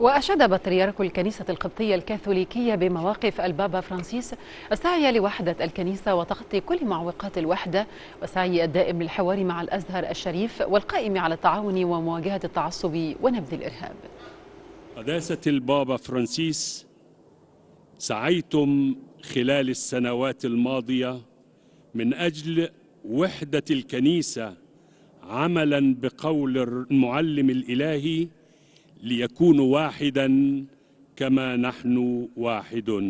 وأشاد بطريرك الكنيسة القبطية الكاثوليكية بمواقف البابا فرانسيس السعي لوحدة الكنيسة وتخطي كل معوقات الوحدة وسعي الدائم للحوار مع الأزهر الشريف والقائم على التعاون ومواجهة التعصب ونبذ الإرهاب قداسة البابا فرانسيس سعيتم خلال السنوات الماضية من أجل وحدة الكنيسة عملا بقول المعلم الإلهي ليكونوا واحدا كما نحن واحد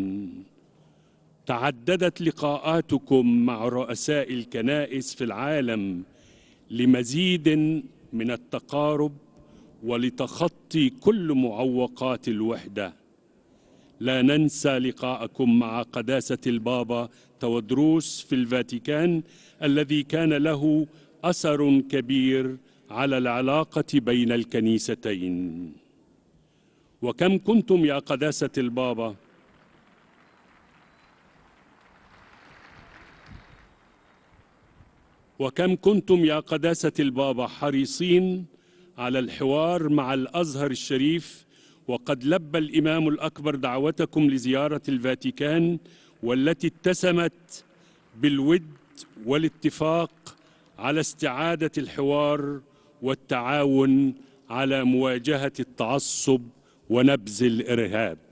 تعددت لقاءاتكم مع رؤساء الكنائس في العالم لمزيد من التقارب ولتخطي كل معوقات الوحده لا ننسى لقاءكم مع قداسه البابا تودروس في الفاتيكان الذي كان له اثر كبير على العلاقة بين الكنيستين وكم كنتم يا قداسة البابا وكم كنتم يا قداسة البابا حريصين على الحوار مع الأزهر الشريف وقد لبى الإمام الأكبر دعوتكم لزيارة الفاتيكان والتي اتسمت بالود والاتفاق على استعادة الحوار والتعاون على مواجهة التعصب ونبذ الإرهاب